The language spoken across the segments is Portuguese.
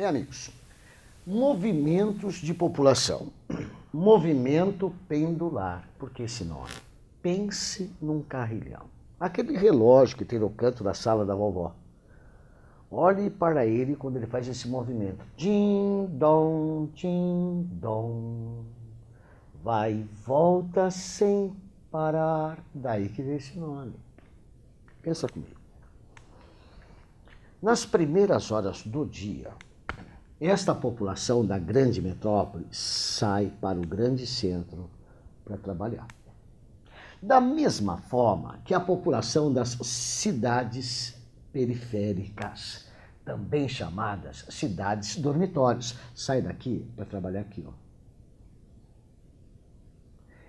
Bem, amigos, movimentos de população. Movimento pendular. Por que esse nome? Pense num carrilhão. Aquele relógio que tem no canto da sala da vovó. Olhe para ele quando ele faz esse movimento. Tim dom, tim dom. Vai e volta sem parar. Daí que vem esse nome. Pensa comigo. Nas primeiras horas do dia, esta população da grande metrópole sai para o grande centro para trabalhar. Da mesma forma que a população das cidades periféricas, também chamadas cidades dormitórios, sai daqui para trabalhar aqui. Ó.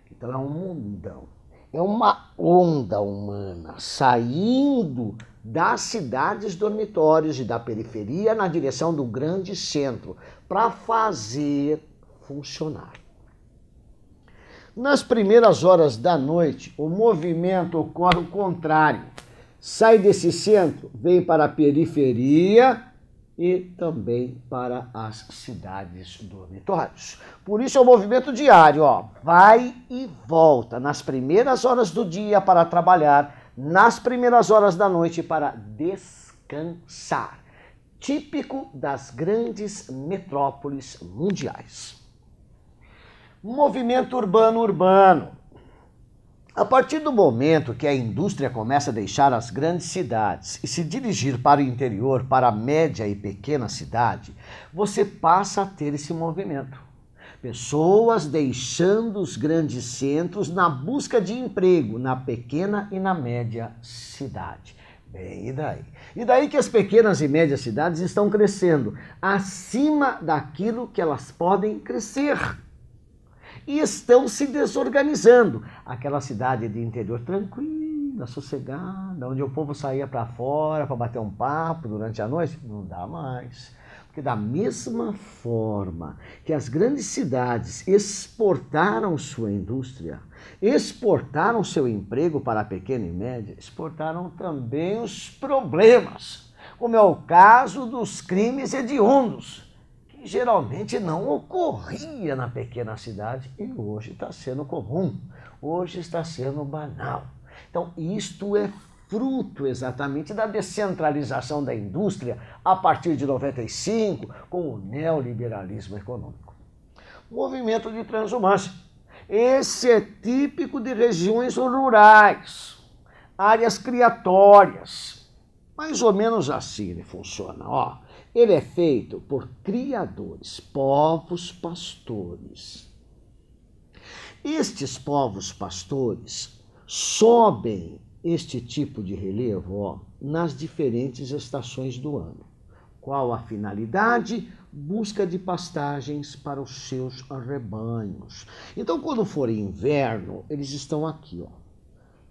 Então é um mundão, é uma onda humana saindo das cidades dormitórios e da periferia na direção do grande centro, para fazer funcionar. Nas primeiras horas da noite, o movimento ocorre o contrário. Sai desse centro, vem para a periferia e também para as cidades dormitórios. Por isso é o um movimento diário, ó, vai e volta nas primeiras horas do dia para trabalhar nas primeiras horas da noite para descansar, típico das grandes metrópoles mundiais. Movimento urbano urbano. A partir do momento que a indústria começa a deixar as grandes cidades e se dirigir para o interior, para a média e pequena cidade, você passa a ter esse movimento. Pessoas deixando os grandes centros na busca de emprego na pequena e na média cidade. Bem, e daí? E daí que as pequenas e médias cidades estão crescendo acima daquilo que elas podem crescer. E estão se desorganizando. Aquela cidade de interior tranquila, sossegada, onde o povo saía para fora para bater um papo durante a noite, não dá mais que da mesma forma que as grandes cidades exportaram sua indústria, exportaram seu emprego para a pequena e média, exportaram também os problemas, como é o caso dos crimes hediondos, que geralmente não ocorria na pequena cidade e hoje está sendo comum, hoje está sendo banal. Então, isto é fruto exatamente da descentralização da indústria a partir de 95 com o neoliberalismo econômico. Movimento de transumância. Esse é típico de regiões rurais, áreas criatórias. Mais ou menos assim ele funciona, ó. Ele é feito por criadores, povos pastores. Estes povos pastores sobem este tipo de relevo ó, nas diferentes estações do ano. Qual a finalidade? Busca de pastagens para os seus rebanhos. Então, quando for inverno, eles estão aqui, ó,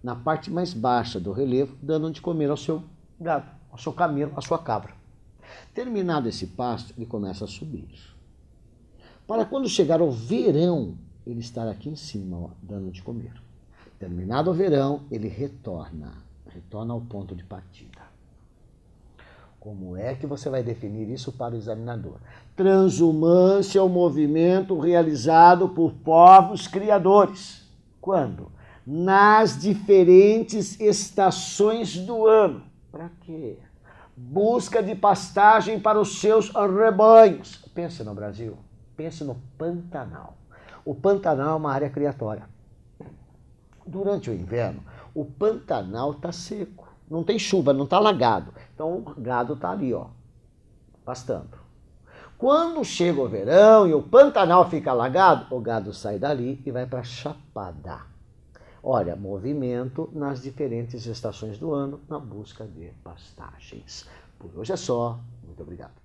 na parte mais baixa do relevo, dando de comer ao seu gado, ao seu camelo, à sua cabra. Terminado esse pasto, ele começa a subir. Para quando chegar o verão, ele estar aqui em cima, ó, dando de comer. Terminado o verão, ele retorna, retorna ao ponto de partida. Como é que você vai definir isso para o examinador? Transumância é o um movimento realizado por povos criadores. Quando? Nas diferentes estações do ano. Para quê? Busca de pastagem para os seus rebanhos. Pense no Brasil, pense no Pantanal. O Pantanal é uma área criatória. Durante o inverno, o Pantanal está seco. Não tem chuva, não está lagado. Então o gado está ali, ó, pastando. Quando chega o verão e o Pantanal fica alagado, o gado sai dali e vai para a Chapada. Olha, movimento nas diferentes estações do ano na busca de pastagens. Por hoje é só. Muito obrigado.